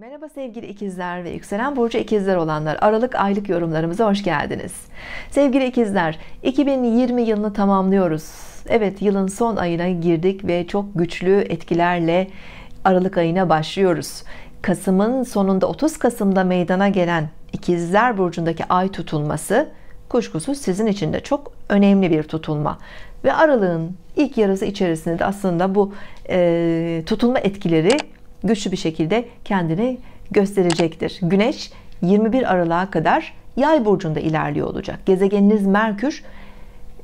Merhaba sevgili ikizler ve yükselen burcu ikizler olanlar Aralık aylık yorumlarımıza hoş geldiniz sevgili ikizler 2020 yılını tamamlıyoruz Evet yılın son ayına girdik ve çok güçlü etkilerle Aralık ayına başlıyoruz Kasım'ın sonunda 30 Kasım'da meydana gelen ikizler burcundaki ay tutulması kuşkusuz sizin için de çok önemli bir tutulma ve aralığın ilk yarısı içerisinde de aslında bu e, tutulma etkileri güçlü bir şekilde kendini gösterecektir. Güneş 21 Aralık'a kadar Yay burcunda ilerliyor olacak. Gezegeniniz Merkür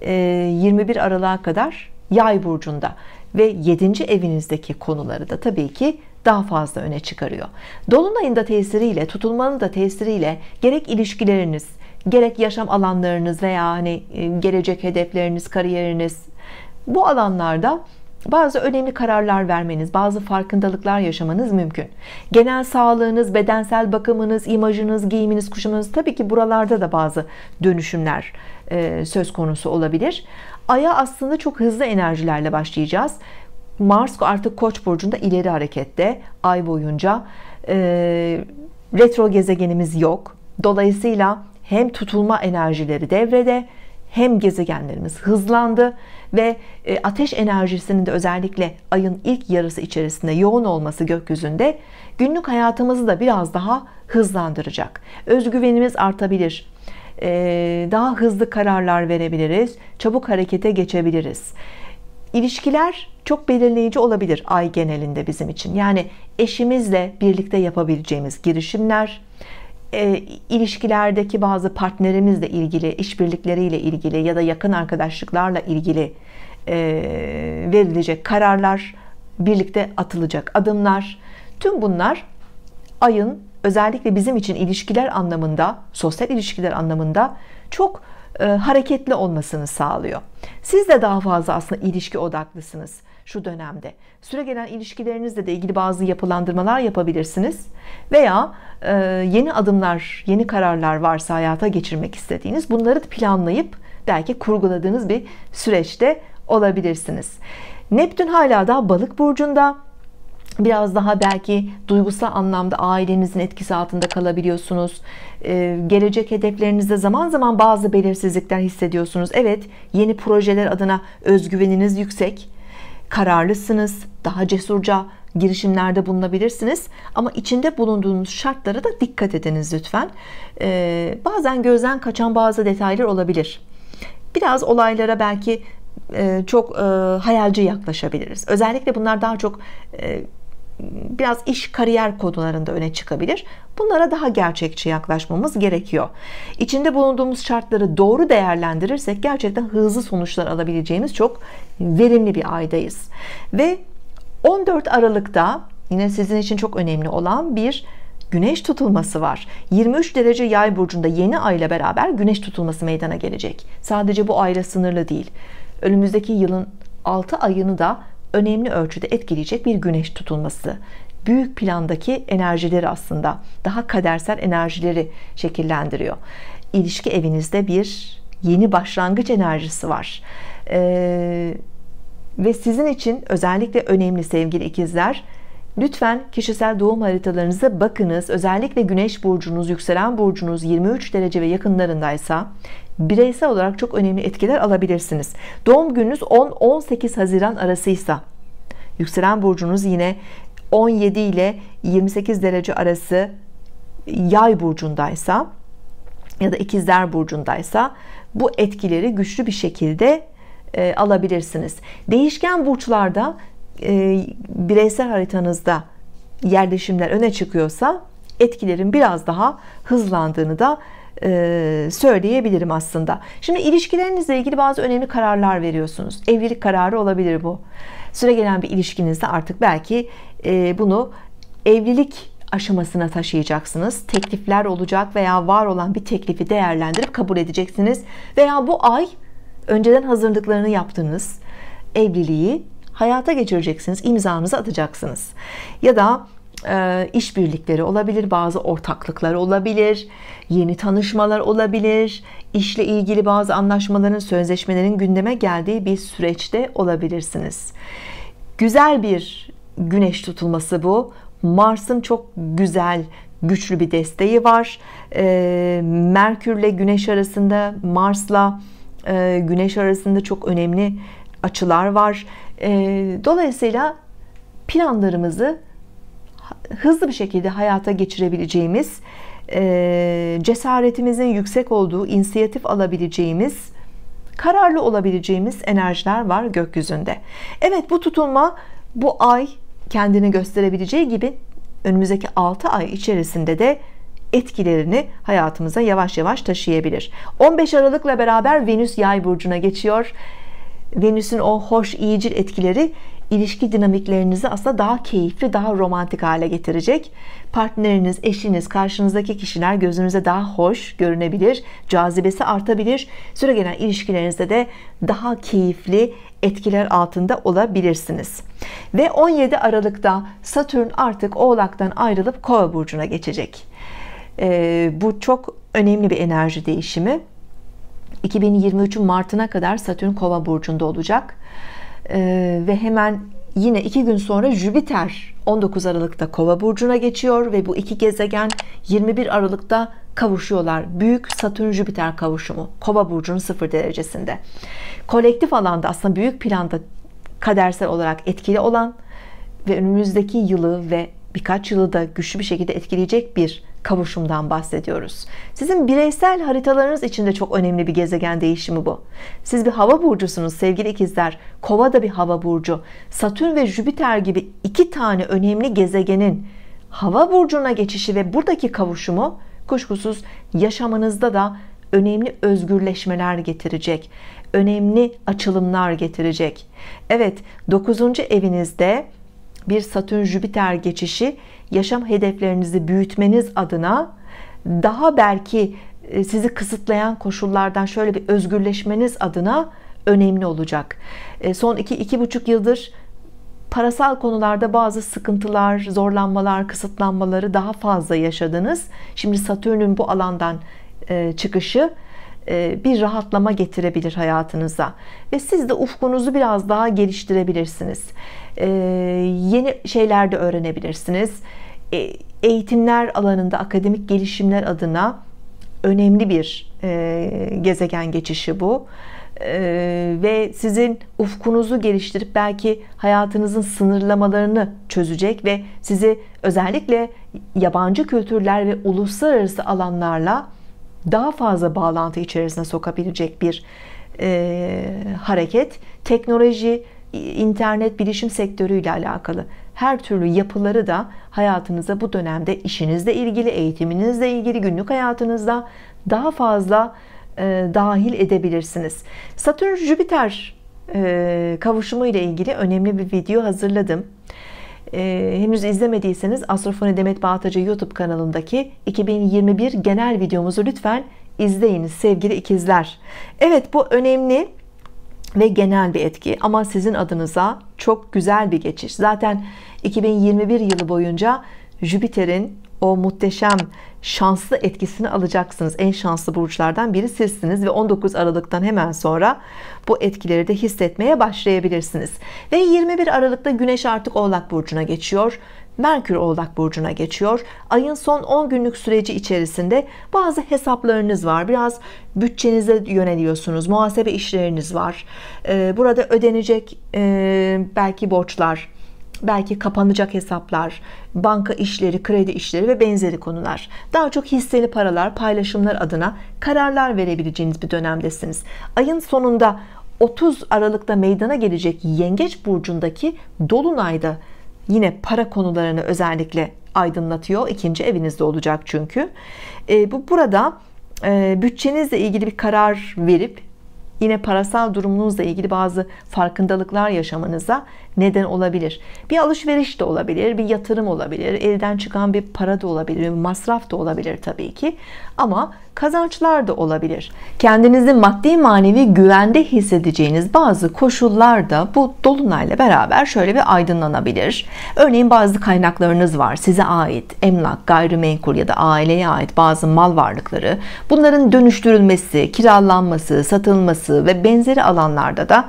21 e, Aralık'a kadar Yay burcunda ve 7. evinizdeki konuları da tabii ki daha fazla öne çıkarıyor. Dolunayın da tesiriyle, tutulmanın da tesiriyle gerek ilişkileriniz, gerek yaşam alanlarınız veya hani e, gelecek hedefleriniz, kariyeriniz bu alanlarda bazı önemli kararlar vermeniz, bazı farkındalıklar yaşamanız mümkün. Genel sağlığınız, bedensel bakımınız, imajınız, giyiminiz, kuşamanız tabii ki buralarda da bazı dönüşümler e, söz konusu olabilir. Ay'a aslında çok hızlı enerjilerle başlayacağız. Mars artık Koç burcunda ileri harekette ay boyunca e, retro gezegenimiz yok. Dolayısıyla hem tutulma enerjileri devrede hem gezegenlerimiz hızlandı ve e, ateş enerjisinin de özellikle ayın ilk yarısı içerisinde yoğun olması gökyüzünde günlük hayatımızı da biraz daha hızlandıracak. Özgüvenimiz artabilir. E, daha hızlı kararlar verebiliriz. Çabuk harekete geçebiliriz. İlişkiler çok belirleyici olabilir ay genelinde bizim için. Yani eşimizle birlikte yapabileceğimiz girişimler, e, ilişkilerdeki bazı partnerimizle ilgili, işbirlikleriyle ilgili ya da yakın arkadaşlıklarla ilgili e, verilecek kararlar, birlikte atılacak adımlar, tüm bunlar ayın özellikle bizim için ilişkiler anlamında, sosyal ilişkiler anlamında çok e, hareketli olmasını sağlıyor. Siz de daha fazla aslında ilişki odaklısınız şu dönemde. Süregelen ilişkilerinizle de ilgili bazı yapılandırmalar yapabilirsiniz. Veya e, yeni adımlar, yeni kararlar varsa hayata geçirmek istediğiniz bunları planlayıp belki kurguladığınız bir süreçte olabilirsiniz. Neptün hala daha balık burcunda biraz daha belki duygusal anlamda ailenizin etkisi altında kalabiliyorsunuz. Ee, gelecek hedeflerinizde zaman zaman bazı belirsizlikler hissediyorsunuz. Evet, yeni projeler adına özgüveniniz yüksek kararlısınız, daha cesurca girişimlerde bulunabilirsiniz ama içinde bulunduğunuz şartlara da dikkat ediniz lütfen. Ee, bazen gözden kaçan bazı detaylar olabilir. Biraz olaylara belki e, çok e, hayalci yaklaşabiliriz. Özellikle bunlar daha çok e, biraz iş kariyer konularında öne çıkabilir. Bunlara daha gerçekçi yaklaşmamız gerekiyor. İçinde bulunduğumuz şartları doğru değerlendirirsek gerçekten hızlı sonuçlar alabileceğimiz çok verimli bir aydayız. Ve 14 Aralık'ta yine sizin için çok önemli olan bir güneş tutulması var. 23 derece yay burcunda yeni ay ile beraber güneş tutulması meydana gelecek. Sadece bu ayla sınırlı değil. Önümüzdeki yılın 6 ayını da önemli ölçüde etkileyecek bir güneş tutulması büyük plandaki enerjileri aslında daha kadersel enerjileri şekillendiriyor İlişki evinizde bir yeni başlangıç enerjisi var ee, ve sizin için özellikle önemli sevgili ikizler Lütfen kişisel doğum haritalarınıza bakınız. Özellikle güneş burcunuz, yükselen burcunuz 23 derece ve yakınlarındaysa bireysel olarak çok önemli etkiler alabilirsiniz. Doğum gününüz 10-18 Haziran arasıysa yükselen burcunuz yine 17 ile 28 derece arası yay burcundaysa ya da ikizler burcundaysa bu etkileri güçlü bir şekilde e, alabilirsiniz. Değişken burçlarda e, bireysel haritanızda yerleşimler öne çıkıyorsa etkilerin biraz daha hızlandığını da e, söyleyebilirim aslında. Şimdi ilişkilerinizle ilgili bazı önemli kararlar veriyorsunuz. Evlilik kararı olabilir bu. Süre gelen bir ilişkinizde artık belki e, bunu evlilik aşamasına taşıyacaksınız. Teklifler olacak veya var olan bir teklifi değerlendirip kabul edeceksiniz. Veya bu ay önceden hazırlıklarını yaptınız. Evliliği hayata geçireceksiniz imzanızı atacaksınız ya da e, işbirlikleri olabilir bazı ortaklıklar olabilir yeni tanışmalar olabilir işle ilgili bazı anlaşmaların sözleşmelerin gündeme geldiği bir süreçte olabilirsiniz güzel bir güneş tutulması bu Mars'ın çok güzel güçlü bir desteği var e, Merkürle güneş arasında Mars'la e, güneş arasında çok önemli açılar var. Ee, dolayısıyla planlarımızı hızlı bir şekilde hayata geçirebileceğimiz, e, cesaretimizin yüksek olduğu, inisiyatif alabileceğimiz, kararlı olabileceğimiz enerjiler var gökyüzünde. Evet bu tutulma bu ay kendini gösterebileceği gibi önümüzdeki 6 ay içerisinde de etkilerini hayatımıza yavaş yavaş taşıyabilir. 15 Aralık'la beraber Venüs Yay burcuna geçiyor. Venüs'ün o hoş iyicil etkileri ilişki dinamiklerinizi aslında daha keyifli, daha romantik hale getirecek. Partneriniz, eşiniz, karşınızdaki kişiler gözünüze daha hoş görünebilir, cazibesi artabilir. Süre gelen ilişkilerinizde de daha keyifli etkiler altında olabilirsiniz. Ve 17 Aralık'ta Satürn artık Oğlak'tan ayrılıp Kova burcuna geçecek. Ee, bu çok önemli bir enerji değişimi 2023'ün Mart'ına kadar Satürn Kova burcunda olacak. Ee, ve hemen yine iki gün sonra Jüpiter 19 Aralık'ta Kova burcuna geçiyor ve bu iki gezegen 21 Aralık'ta kavuşuyorlar. Büyük Satürn Jüpiter kavuşumu Kova burcunun sıfır derecesinde. Kolektif alanda aslında büyük planda kadersel olarak etkili olan ve önümüzdeki yılı ve birkaç yılı da güçlü bir şekilde etkileyecek bir kavuşumdan bahsediyoruz. Sizin bireysel haritalarınız için de çok önemli bir gezegen değişimi bu. Siz bir hava burcusunuz sevgili ikizler. Kova da bir hava burcu. Satürn ve Jüpiter gibi iki tane önemli gezegenin hava burcuna geçişi ve buradaki kavuşumu kuşkusuz yaşamınızda da önemli özgürleşmeler getirecek. Önemli açılımlar getirecek. Evet 9. evinizde bir Satürn Jüpiter geçişi yaşam hedeflerinizi büyütmeniz adına daha belki e, sizi kısıtlayan koşullardan şöyle bir özgürleşmeniz adına önemli olacak. E, son iki, iki buçuk yıldır parasal konularda bazı sıkıntılar, zorlanmalar, kısıtlanmaları daha fazla yaşadınız. Şimdi Satürn'ün bu alandan e, çıkışı e, bir rahatlama getirebilir hayatınıza ve siz de ufkunuzu biraz daha geliştirebilirsiniz e, yeni şeyler de öğrenebilirsiniz e, eğitimler alanında akademik gelişimler adına önemli bir gezegen geçişi bu ve sizin ufkunuzu geliştirip belki hayatınızın sınırlamalarını çözecek ve sizi özellikle yabancı kültürler ve uluslararası alanlarla daha fazla bağlantı içerisine sokabilecek bir e, hareket teknoloji internet bilişim sektörüyle alakalı her türlü yapıları da hayatınıza bu dönemde işinizle ilgili eğitiminizle ilgili günlük hayatınızda daha fazla e, dahil edebilirsiniz satürn jüpiter e, kavuşumu ile ilgili önemli bir video hazırladım e, henüz izlemediyseniz Astrofoni Demet Bağatacı YouTube kanalındaki 2021 genel videomuzu lütfen izleyiniz sevgili ikizler. Evet bu önemli ve genel bir etki ama sizin adınıza çok güzel bir geçiş. Zaten 2021 yılı boyunca Jüpiter'in o muhteşem şanslı etkisini alacaksınız. En şanslı burçlardan biri sizsiniz ve 19 Aralık'tan hemen sonra bu etkileri de hissetmeye başlayabilirsiniz. Ve 21 Aralık'ta Güneş artık Oğlak burcuna geçiyor. Merkür Oğlak burcuna geçiyor. Ayın son 10 günlük süreci içerisinde bazı hesaplarınız var. Biraz bütçenize yöneliyorsunuz. Muhasebe işleriniz var. Ee, burada ödenecek e, belki borçlar, belki kapanacak hesaplar, banka işleri, kredi işleri ve benzeri konular. Daha çok hisseli paralar, paylaşımlar adına kararlar verebileceğiniz bir dönemdesiniz. Ayın sonunda 30 Aralık'ta meydana gelecek Yengeç burcundaki dolunayda yine para konularını özellikle aydınlatıyor. İkinci evinizde olacak çünkü. E, bu burada e, bütçenizle ilgili bir karar verip yine parasal durumunuzla ilgili bazı farkındalıklar yaşamanıza neden olabilir. Bir alışveriş de olabilir, bir yatırım olabilir, elden çıkan bir para da olabilir, bir masraf da olabilir tabii ki. Ama kazançlar da olabilir. Kendinizi maddi manevi güvende hissedeceğiniz bazı koşullar da bu dolunayla beraber şöyle bir aydınlanabilir. Örneğin bazı kaynaklarınız var size ait emlak, gayrimenkul ya da aileye ait bazı mal varlıkları. Bunların dönüştürülmesi, kiralanması, satılması ve benzeri alanlarda da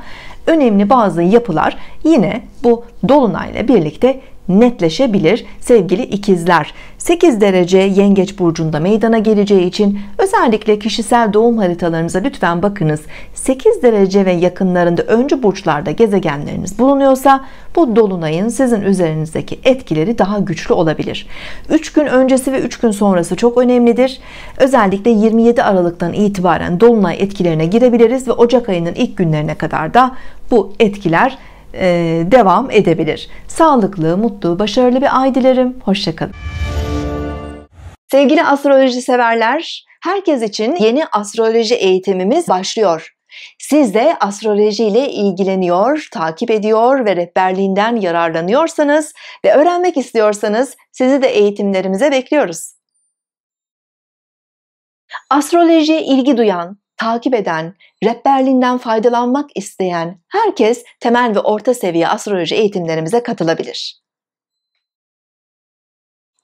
önemli bazı yapılar yine bu dolunayla birlikte netleşebilir sevgili ikizler 8 derece yengeç burcunda meydana geleceği için özellikle kişisel doğum haritalarınıza lütfen bakınız 8 derece ve yakınlarında öncü burçlarda gezegenleriniz bulunuyorsa bu dolunayın sizin üzerinizdeki etkileri daha güçlü olabilir. 3 gün öncesi ve 3 gün sonrası çok önemlidir. Özellikle 27 Aralık'tan itibaren dolunay etkilerine girebiliriz ve Ocak ayının ilk günlerine kadar da bu etkiler e, devam edebilir. Sağlıklı, mutlu, başarılı bir ay dilerim. Hoşçakalın. Sevgili astroloji severler, herkes için yeni astroloji eğitimimiz başlıyor. Siz de astrolojiyle ilgileniyor, takip ediyor ve rehberliğinden yararlanıyorsanız ve öğrenmek istiyorsanız sizi de eğitimlerimize bekliyoruz. Astrolojiye ilgi duyan, takip eden, rehberliğinden faydalanmak isteyen herkes temel ve orta seviye astroloji eğitimlerimize katılabilir.